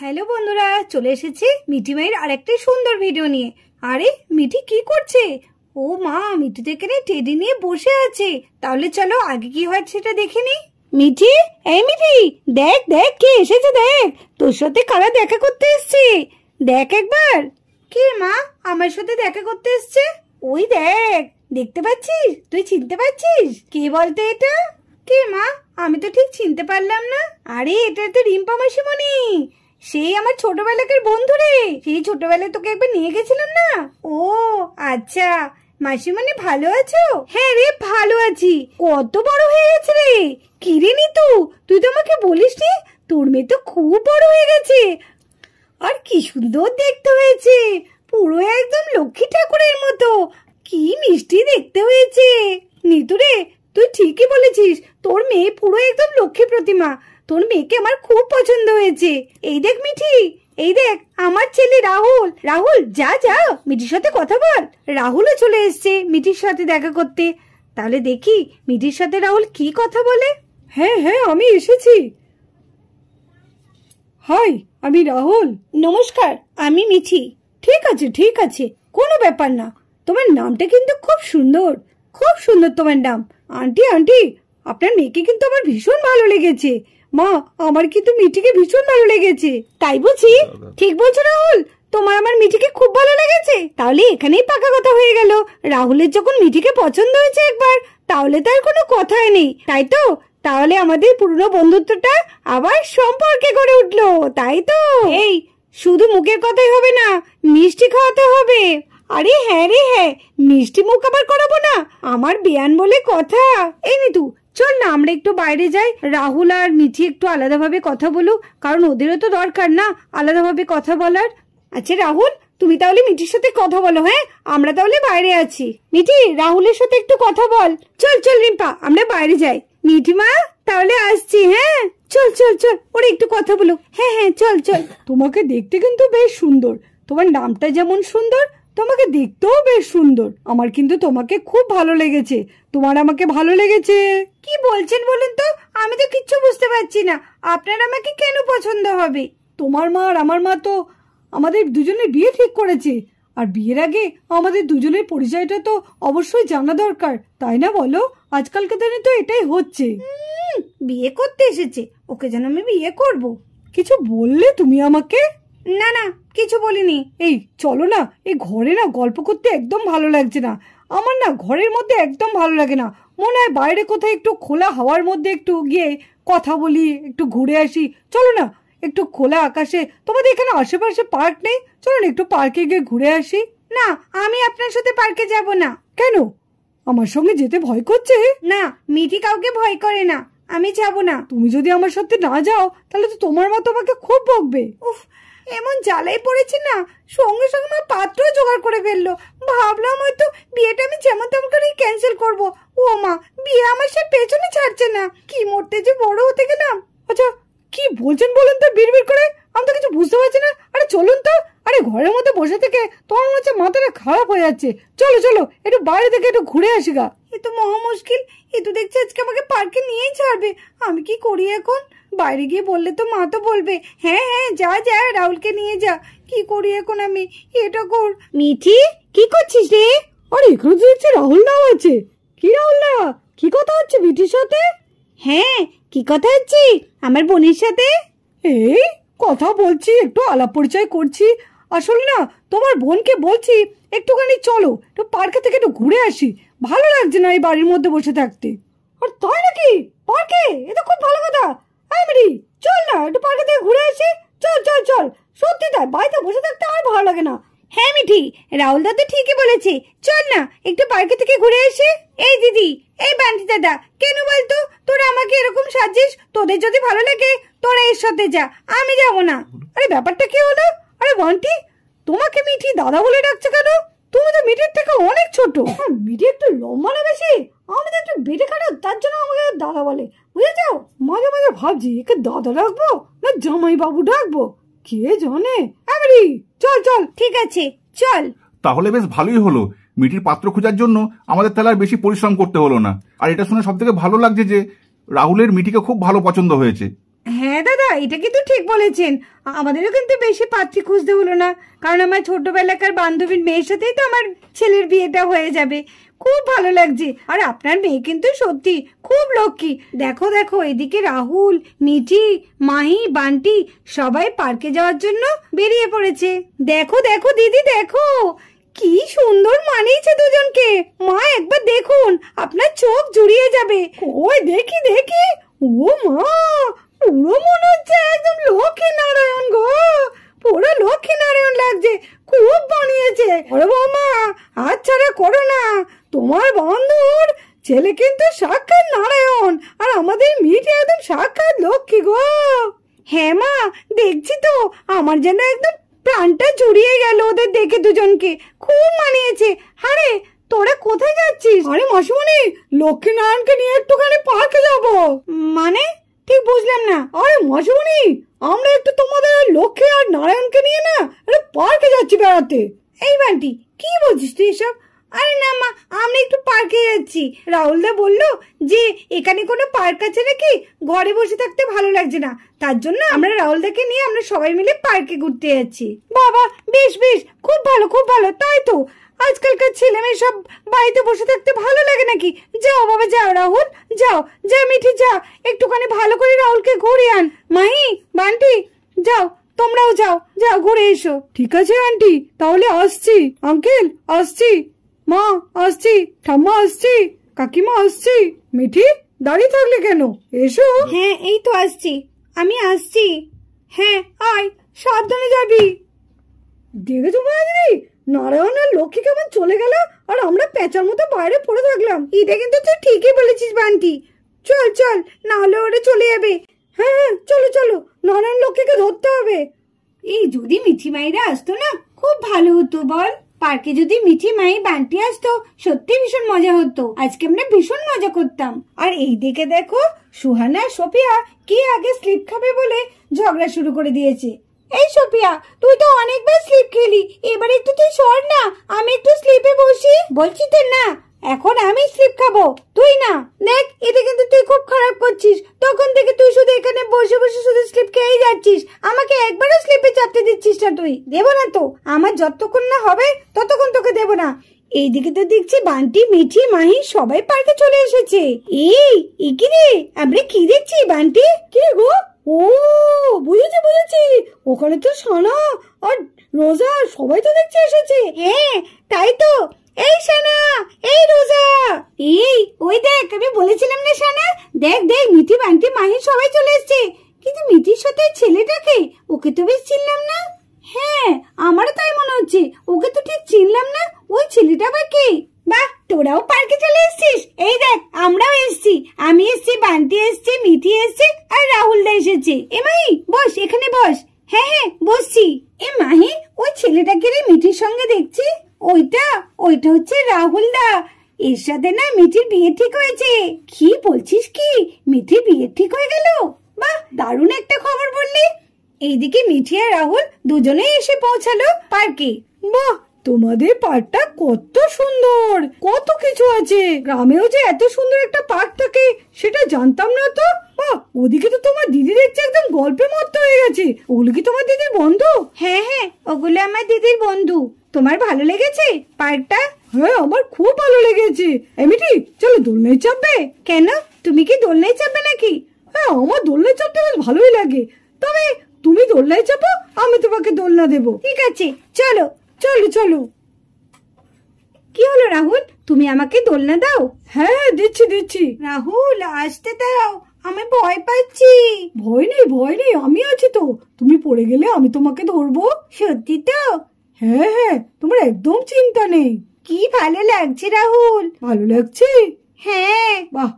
hello বন্ধুরা চলে এসেছি মিঠি মায়ের একটি সুন্দর ভিডিও নিয়ে আরে মিঠি কি করছে ও মা মিঠি তো এখানে টেডি নিয়ে বসে আছে তাহলে চলো আগে কি হয় সেটা দেখে নি মিঠি এই মিঠি দেখ দেখ কে এসেছে দেখ তোর সাথে কারা দেখা করতে এসছে দেখ একবার কে মা আমার সাথে দেখা করতে এসছে ওই দেখ দেখতে পাচ্ছিস তুই চিনতে পারছিস কে বলতে এটা কে মা আমি তো ঠিক চিনতে পারলাম না আরে এটা তো রিম্পা মাসিমণি সেই আমার ছোটবেলাকার বন্ধু রে সেই ছোটবেলায় তোকে একবার নিয়ে গেছিলাম না ও আচ্ছা মাসি মানে ভালো আছো হ্যাঁ রে ভালো আছি কত বড় হয়ে গেছে রে কি রে নিতু তুই তো আমাকে বলিস নি তোর মেয়ে তো খুব বড় হয়ে গেছে আর কি সুন্দর দেখতে হয়েছে পুরো একদম লক্ষ্মী ঠাকুরের মতো কি মিষ্টি দেখতে হয়েছে নিতু রে তুই ঠিকই বলেছিস তোর মেয়ে পুরো একদম লক্ষ্মী প্রতিমা তোর মেয়েকে আমার খুব পছন্দ হয়েছে এই দেখ মিঠি এই দেখ আমার ছেলে রাহুল রাহুল যা যা মিঠির সাথে কথা বল রাহুলও চলে এসছে মিঠির সাথে দেখা করতে তাহলে দেখি মিঠির সাথে রাহুল কি কথা বলে হ্যাঁ হ্যাঁ আমি এসেছি হাই আমি রাহুল নমস্কার আমি মিঠি ঠিক আছে ঠিক আছে কোনো ব্যাপার না তোমার নামটা কিন্তু খুব সুন্দর খুব সুন্দর তোমার নাম আন্টি আন্টি আপনার মেয়েকে কিন্তু আমার ভীষণ ভালো লেগেছে মা আমার কিন্তু মিঠিকে ভীষণ ভালো লেগেছে তাই বুঝি ঠিক বলছো রাহুল তোমার আমার মিঠিকে খুব ভালো লেগেছে তাহলে এখানেই পাকা কথা হয়ে গেল রাহুলের যখন মিঠিকে পছন্দ হয়েছে একবার তাহলে তার কোনো কথাই নেই তাই তো তাহলে আমাদের পুরনো বন্ধুত্বটা আবার সম্পর্কে করে উঠলো তাই তো এই শুধু মুখের কথাই হবে না মিষ্টি খাওয়াতে হবে আরে হ্যাঁ রে হ্যাঁ মিষ্টি মুখ আবার করাবো না আমার বেয়ান বলে কথা এই নিতু চল না আমরা একটু বাইরে যাই রাহুল আর মিঠি একটু আলাদাভাবে কথা বলুক কারণ ওদেরও তো দরকার না আলাদাভাবে কথা বলার আচ্ছা রাহুল তুমি তাহলে মিঠির সাথে কথা বলো হ্যাঁ আমরা তাহলে বাইরে আছি মিঠি রাহুলের সাথে একটু কথা বল চল চল রিম্পা আমরা বাইরে যাই মিঠিমা তাহলে আসছি হ্যাঁ চল চল চল ওরে একটু কথা বলো হ্যাঁ হ্যাঁ চল চল তোমাকে দেখতে কিন্তু বেশ সুন্দর তোমার নামটা যেমন সুন্দর তোমাকে দেখতেও বেশ সুন্দর আমার কিন্তু তোমাকে খুব ভালো লেগেছে তোমার আমাকে ভালো লেগেছে কি বলছেন বলুন তো আমি তো কিচ্ছু বুঝতে পারছি না আপনার আমাকে কেন পছন্দ হবে তোমার মা আর আমার মা তো আমাদের দুজনের বিয়ে ঠিক করেছে আর বিয়ের আগে আমাদের দুজনের পরিচয়টা তো অবশ্যই জানা দরকার তাই না বলো আজকালকার দিনে তো এটাই হচ্ছে বিয়ে করতে এসেছে ওকে যেন আমি বিয়ে করব কিছু বললে তুমি আমাকে না না কিছু বলিনি এই চলো না এই ঘরে না গল্প করতে একদম ভালো লাগছে না আমার না ঘরের মধ্যে একদম ভালো লাগে না মনে হয় বাইরে কোথায় একটু খোলা হাওয়ার মধ্যে একটু গিয়ে কথা বলি একটু ঘুরে আসি চলো না একটু খোলা আকাশে তোমাদের এখানে আশেপাশে পার্ক নেই চলো না একটু পার্কে গিয়ে ঘুরে আসি না আমি আপনার সাথে পার্কে যাব না কেন আমার সঙ্গে যেতে ভয় করছে না মিঠি কাউকে ভয় করে না আমি যাব না তুমি যদি আমার সাথে না যাও তাহলে তো তোমার মতো আমাকে খুব বকবে উফ এমন জ্বালাই পড়েছি না সঙ্গে সঙ্গে আমার পাত্র জোগাড় করে ফেললো ভাবলাম হয়তো বিয়েটা আমি যেমন তেমন করে ক্যান্সেল করবো ও মা বিয়ে আমার সে পেছনে ছাড়ছে না কি মরতে যে বড় হতে গেলাম আচ্ছা কি বলছেন বলুন তো বিড়বিড় করে আমি তো কিছু বুঝতে পারছি না আরে চলুন তো আরে ঘরের মধ্যে বসে থেকে তোমার হচ্ছে মাথাটা খারাপ হয়ে যাচ্ছে চলো চলো একটু বাইরে থেকে একটু ঘুরে আসি গা এ তো মহা মুশকিল এ তো দেখছি আজকে আমাকে পার্কে নিয়েই ছাড়বে আমি কি করি এখন বাইরে গিয়ে বললে তো মা তো বলবে হ্যাঁ হ্যাঁ যা যা রাহুলকে নিয়ে যা কি করি এখন আমি এটা কর মিঠি কি করছিস রে আরে এখানে তো দেখছি রাহুল নাও আছে কি রাহুল না কি কথা হচ্ছে মিঠির সাথে হ্যাঁ কি কথা হচ্ছে আমার বোনের সাথে এই কথা বলছি একটু আলাপ পরিচয় করছি আসলে না তোমার বোনকে বলছি একটুখানি চলো একটু পার্কে থেকে একটু ঘুরে আসি ভালো লাগছে না এই বাড়ির মধ্যে বসে থাকতে আর তাই নাকি পার্কে এ তো খুব ভালো চল চল সত্যি তাই বাড়িতে বসে থাকতে আমার ভালো লাগে না হ্যাঁ মিঠি রাহুল দাদা ঠিকই বলেছে চল না একটু পার্কে থেকে ঘুরে এসে এই দিদি এই বান্টি দাদা কেন বলতো তোরা আমাকে এরকম সাজিস তোদের যদি ভালো লাগে তোরা এর সাথে যা আমি যাব না আরে ব্যাপারটা কি হলো আরে বান্টি তোমাকে মিঠি দাদা বলে ডাকছে কেন তুমি তো মিঠির থেকে অনেক ছোট হ্যাঁ, মিঠি একটু লম্বা না বেশি আমি তো একটু বেটে খাটো তার জন্য আমাকে দাদা বলে বুঝেছ মাঝে মাঝে ভাবছি একে দাদা ডাকবো না জামাই বাবু ডাকবো কে জানে আমেরি চল চল ঠিক আছে চল তাহলে বেশ ভালোই হলো মিটির পাত্র খোঁজার জন্য আমাদের তাহলে আর বেশি পরিশ্রম করতে হলো না আর এটা শুনে সব থেকে ভালো লাগছে যে রাহুলের মিটিকে খুব ভালো পছন্দ হয়েছে হ্যাঁ দাদা এটা কিন্তু ঠিক বলেছেন আমাদেরও কিন্তু বেশি পাত্রী খুঁজতে হলো না কারণ আমার ছোটবেলাকার বান্ধবীর মেয়ের সাথেই তো আমার ছেলের বিয়েটা হয়ে যাবে খুব ভালো লাগছে আর আপনার মেয়ে কিন্তু সত্যি খুব লক্ষ্মী দেখো দেখো এদিকে রাহুল মিঠি মাহি বান্টি সবাই পার্কে যাওয়ার জন্য বেরিয়ে পড়েছে দেখো দেখো দিদি দেখো কি সুন্দর মানিয়েছে দুজনকে মা একবার দেখুন আপনার চোখ জুড়িয়ে যাবে ওই দেখি দেখি ও মা পুরো মনে হচ্ছে একদম লক্ষ্মী নারায়ণ গো পুরো লক্ষ্মী নারায়ণ লাগছে খুব বানিয়েছে ওরে বৌমা আচ্ছা করো না তোমার বন্ধুর ছেলে কিন্তু সাক্ষাৎ নারায়ণ আর আমাদের মিটে একদম সাক্ষাৎ লক্ষ্মী গো হ্যাঁ মা দেখছি তো আমার যেন একদম প্রাণটা জড়িয়ে গেল ওদের দেখে দুজনকে খুব মানিয়েছে আরে তোরা কোথায় যাচ্ছিস আরে লক্ষ্মী লক্ষ্মীনারায়ণকে নিয়ে একটুখানি পার্কে যাবো মানে ঠিক বুঝলাম না আরে মাসুমণি আমরা একটু তোমাদের লক্ষ্যে আর নারায়ণকে নিয়ে না পার্কে যাচ্ছি বেড়াতে এই বান্টি কি বলছিস তুই এসব আরে না মা আমরা একটু পার্কে যাচ্ছি রাহুলদা বললো যে এখানে কোনো পার্ক আছে নাকি ঘরে বসে থাকতে ভালো লাগছে না তার জন্য আমরা রাহুলদাকে নিয়ে আমরা সবাই মিলে পার্কে ঘুরতে যাচ্ছি বাবা বেশ বেশ খুব ভালো খুব ভালো তাই তো আজকালকার ছেলে মেয়ে সব বাড়িতে বসে থাকতে ভালো লাগে নাকি যাও বাবা যাও রাহুল যাও যা মিঠি যা একটুখানি ভালো করে রাহুলকে ঘুরে আন মাহি বান্টি যাও তোমরাও যাও যাও ঘুরে এসো ঠিক আছে আন্টি তাহলে আসছি আঙ্কেল আসছি মা আসছি ঠাম্মা আসছি কাকিমা আসছি মিঠি দাঁড়িয়ে থাকলে কেন এসো হ্যাঁ এই তো আসছি আমি আসছি হ্যাঁ আয় সাবধানে যাবি দেখেছো মহাদিনী নারায়ণ আর লক্ষ্মী কেমন চলে গেল আর আমরা পেঁচার মতো বাইরে পড়ে থাকলাম এটা কিন্তু তুই ঠিকই বলেছিস বান্টি চল চল না হলে ওরা চলে যাবে হ্যাঁ হ্যাঁ চলো চলো নারায়ণ লক্ষ্মীকে ধরতে হবে এই যদি মিঠি মাইরা আসতো না খুব ভালো হতো বল পার্কে যদি মিঠি মাই বান্টি আসতো সত্যি ভীষণ মজা হতো আজকে আমরা ভীষণ মজা করতাম আর এই দিকে দেখো সুহানা সোফিয়া কে আগে স্লিপ খাবে বলে ঝগড়া শুরু করে দিয়েছে এই সোফিয়া তুই তো অনেকবার স্লিপ খেলি এবারে একটু তুই সর না আমি একটু স্লিপে বসি বলছি তো না এখন আমি স্লিপ খাবো তুই না দেখ এটা কিন্তু তুই খুব খারাপ করছিস তখন থেকে তুই শুধু এখানে বসে বসে শুধু স্লিপ খেয়েই যাচ্ছিস আমাকে একবারও স্লিপে চাপতে দিচ্ছিস না তুই দেবো না তো আমার যতক্ষণ না হবে ততক্ষণ তোকে দেবো না এইদিকে তো দেখছি বান্টি মিঠি মাহি সবাই পার্কে চলে এসেছে এই কি রে আমরা কি দেখছি বান্টি কি গো ও বুঝেছি বুঝেছি ওখানে তো সানা আর রোজা সবাই তো দেখছি এসেছে হ্যাঁ তাই তো এই সানা এই রোজা এই ওই দেখ আমি বলেছিলাম না সানা দেখ দেখ মিঠি বান্টি মাহি সবাই চলে এসেছে কিন্তু মিঠির সাথে ছেলেটাকে ওকে তো বেশ চিনলাম না হ্যাঁ আমারও তাই মনে হচ্ছে ওকে তো ঠিক চিনলাম না ওই ছেলেটা বা কে বাহ তোরাও পার্কে চলে এসছিস এই দেখ আমরাও এসছি আমি এসছি বান্তি এসছি মিথি এসছি আর রাহুলদা এসেছে এ মাহি বস এখানে বস হ্যাঁ হ্যাঁ বসছি এ মাহি ওই ছেলেটাকে রে মিঠির সঙ্গে দেখছি ওইটা ওইটা হচ্ছে রাহুলদা এর সাথে না মিঠির বিয়ে ঠিক হয়েছে কি বলছিস কি মিঠির বিয়ে ঠিক হয়ে গেল বাহ দারুণ একটা খবর বললি এইদিকে মিঠি আর রাহুল দুজনেই এসে পৌঁছালো পার্কে বাহ তোমাদের পার্কটা কত সুন্দর কত কিছু আছে গ্রামেও যে এত সুন্দর একটা পার্ক থাকে সেটা জানতাম না তো ওদিকে তো তোমার দিদি দেখছে একদম গল্পে মত্ত হয়ে গেছে ওগুলো কি তোমার দিদির বন্ধু হ্যাঁ হ্যাঁ ওগুলো আমার দিদির বন্ধু তোমার ভালো লেগেছে পার্কটা হ্যাঁ আমার খুব ভালো লেগেছে এমিটি চলো দোলনায় চাপবে কেন তুমি কি দোলনায় চাপবে নাকি হ্যাঁ আমার দোলনায় চাপতে বেশ ভালোই লাগে তবে তুমি দোলনায় চাপো আমি তোমাকে দোলনা দেবো ঠিক আছে চলো চলো চলো কি হলো রাহুল তুমি আমাকে দোলনা দাও হ্যাঁ, হ্যাঁ দিচ্ছি দিচ্ছি রাহুল আসতে দাও আমি ভয় পাচ্ছি ভয় নেই ভয় নেই আমি আছি তো তুমি পড়ে গেলে আমি তোমাকে ধরবো সত্যি তো হ্যাঁ হ্যাঁ তোমার একদম চিন্তা নেই কি ভালো লাগছে রাহুল ভালো লাগছে হ্যাঁ বাহ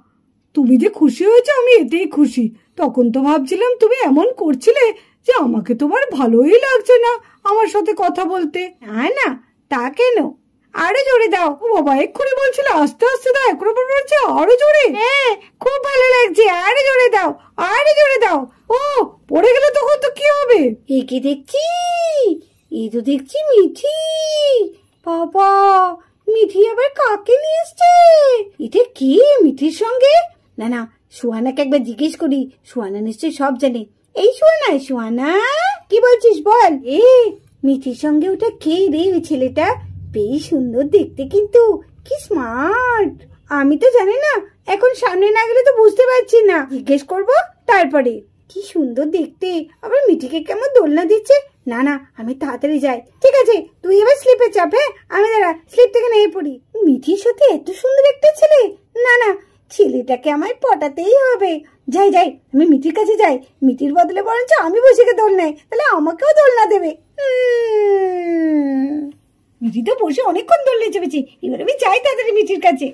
তুমি যে খুশি হয়েছো আমি এতেই খুশি তখন তো ভাবছিলাম তুমি এমন করছিলে যে আমাকে তোমার ভালোই লাগছে না আমার সাথে কথা বলতে হ্যাঁ না তা কেন আরো জোরে দাও ও বাবা এক্ষুনি বলছিল আস্তে আস্তে দাও এখন বলছে আরো জোরে হ্যাঁ খুব ভালো লাগছে আরো জোরে দাও আরো জোরে দাও ও পড়ে গেলে তখন তো কি হবে একে দেখছি এ তো দেখছি মিঠি বাবা মিঠি আবার কাকে নিয়ে এসছে এটা কি মিঠির সঙ্গে না না সুহানাকে একবার জিজ্ঞেস করি সুহানা নিশ্চয়ই সব জানে এই সোয়ানা সোয়ানা কি বলছিস বল এ মিথির সঙ্গে ওটা কে রে ওই ছেলেটা বেশ সুন্দর দেখতে কিন্তু কি স্মার্ট আমি তো জানি না এখন সামনে না গেলে তো বুঝতে পারছি না জিজ্ঞেস করব তারপরে কি সুন্দর দেখতে আবার মিঠিকে কেমন দোলনা দিচ্ছে না না আমি তাড়াতাড়ি যাই ঠিক আছে তুই এবার স্লিপে চাপ হ্যাঁ আমি দাঁড়া স্লিপ থেকে নেমে পড়ি মিঠির সাথে এত সুন্দর একটা ছেলে না না ছেলেটাকে আমায় পটাতেই হবে যাই যাই আমি মিটির কাছে যাই মিটির বদলে বরঞ্চ আমি গে দোল নেয় তাহলে আমাকেও দোলনা দেবে মিটি তো বসে অনেকক্ষণ নিয়ে চেপেছি এবার আমি যাই তাড়াতাড়ি মিটির কাছে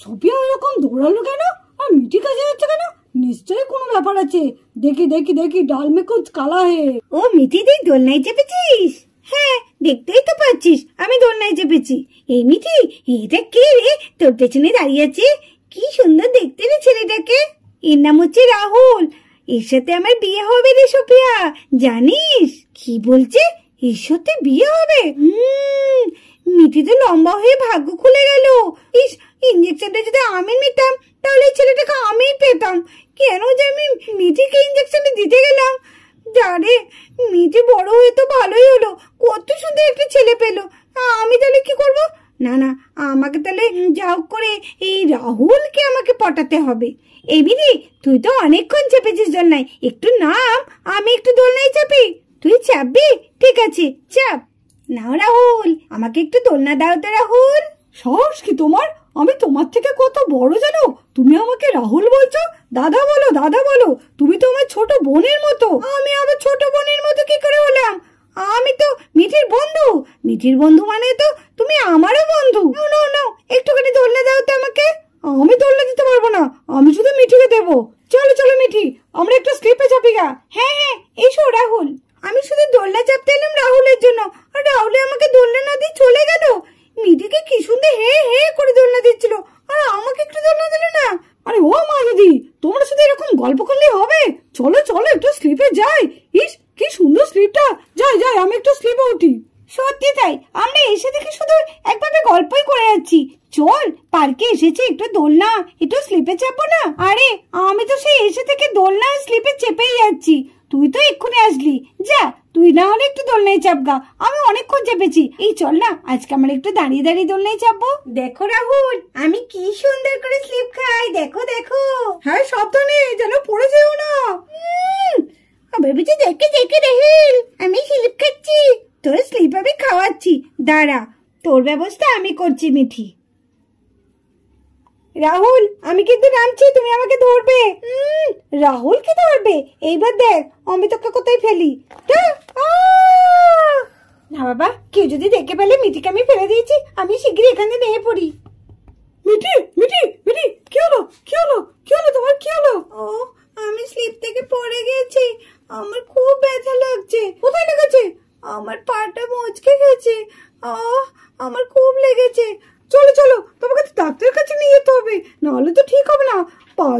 সবই ওরকম দৌড়ালো কেন আর মিটির কাছে যাচ্ছে কেন নিশ্চয়ই কোনো ব্যাপার আছে দেখি দেখি দেখি ডাল মে কালা হে ও মিটি তুই দোলনায় চেপেছিস হ্যাঁ দেখতেই তো পাচ্ছিস আমি দোলনায় চেপেছি এই মিটি এটা কে রে তোর পেছনে দাঁড়িয়ে আছে কি সুন্দর দেখতে রে ছেলেটাকে এর নাম হচ্ছে রাহুল এর সাথে আমার বিয়ে হবে রে সুপ্রিয়া জানিস কি বলছে এর সাথে বিয়ে হবে হুম মিঠি তো লম্বা হয়ে ভাগ্য খুলে গেল ইস ইঞ্জেকশনটা যদি আমি নিতাম তাহলে এই ছেলেটাকে আমিই পেতাম কেন যে আমি মিঠিকে ইঞ্জেকশনটা দিতে গেলাম জানে মিঠি বড় হয়ে তো ভালোই হলো কত সুন্দর একটা ছেলে পেলো আমি তাহলে কি করব না না আমাকে তাহলে যা করে এই রাহুলকে আমাকে পটাতে হবে এমিনি তুই তো অনেকক্ষণ চেপেছিস দোলনায় একটু নাম আমি একটু দোলনায় চাপি তুই চাপবি ঠিক আছে চাপ নাও রাহুল আমাকে একটু দোলনা দাও তো রাহুল সাহস কি তোমার আমি তোমার থেকে কত বড় জানো তুমি আমাকে রাহুল বলছো দাদা বলো দাদা বলো তুমি তো আমার ছোট বোনের মতো আমি আমার ছোট বোনের মতো কি করে হলাম আমি তো মিঠির বন্ধু মিঠির বন্ধু মানে তো তুমি আমারও বন্ধু যাবো চলো চলো মিঠি আমরা একটু স্লিপে চাপি গা হ্যাঁ হ্যাঁ এসো রাহুল আমি শুধু দোলনা চাপতে এলাম রাহুলের জন্য আর রাহুলে আমাকে দোলনা না দিয়ে চলে গেল মিঠিকে কি সুন্দর হে হে করে দোলনা দিচ্ছিল আর আমাকে একটু দোলনা দিল না আরে ও মা দিদি তোমরা শুধু এরকম গল্প করলে হবে চলো চলো একটু স্লিপে যাই ইস কি সুন্দর স্লিপটা যাই যাই আমি একটু স্লিপে উঠি সত্যি তাই আমরা এসে দেখে শুধু একভাবে গল্পই করে যাচ্ছি চল পার্কে এসেছি একটু দোলনা একটু স্লিপে চাপো না আরে আমি তো সেই এসে থেকে দোলনা স্লিপে চেপেই যাচ্ছি তুই তো এক্ষুনি আসলি যা তুই না হলে একটু দোলনায় গা আমি অনেকক্ষণ চেপেছি এই চল না আজকে আমরা একটু দাঁড়িয়ে দাঁড়িয়ে দোলনায় চাপবো দেখো রাহুল আমি কি সুন্দর করে স্লিপ খাই দেখো দেখো হ্যাঁ সাবধানে যেন পড়ে যেও না ভেবেছি দেখে দেখে রাহুল আমি স্লিপ খাচ্ছি তোর আমি খাওয়াচ্ছি দাঁড়া তোর ব্যবস্থা আমি করছি মিঠি রাহুল আমি কিন্তু নামছি তুমি আমাকে ধরবে রাহুল কি ধরবে এইবার দেখ অমিতকে কোথায় ফেলি না বাবা কেউ যদি দেখে পেলে মিঠিকে আমি ফেলে দিয়েছি আমি শীঘ্রই এখানে নিয়ে পড়ি মিঠি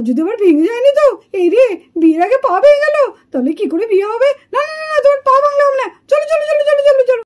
যদি আবার ভেঙে যায়নি তো এই রে বিয়ের আগে পা ভেঙে গেল তাহলে কি করে বিয়ে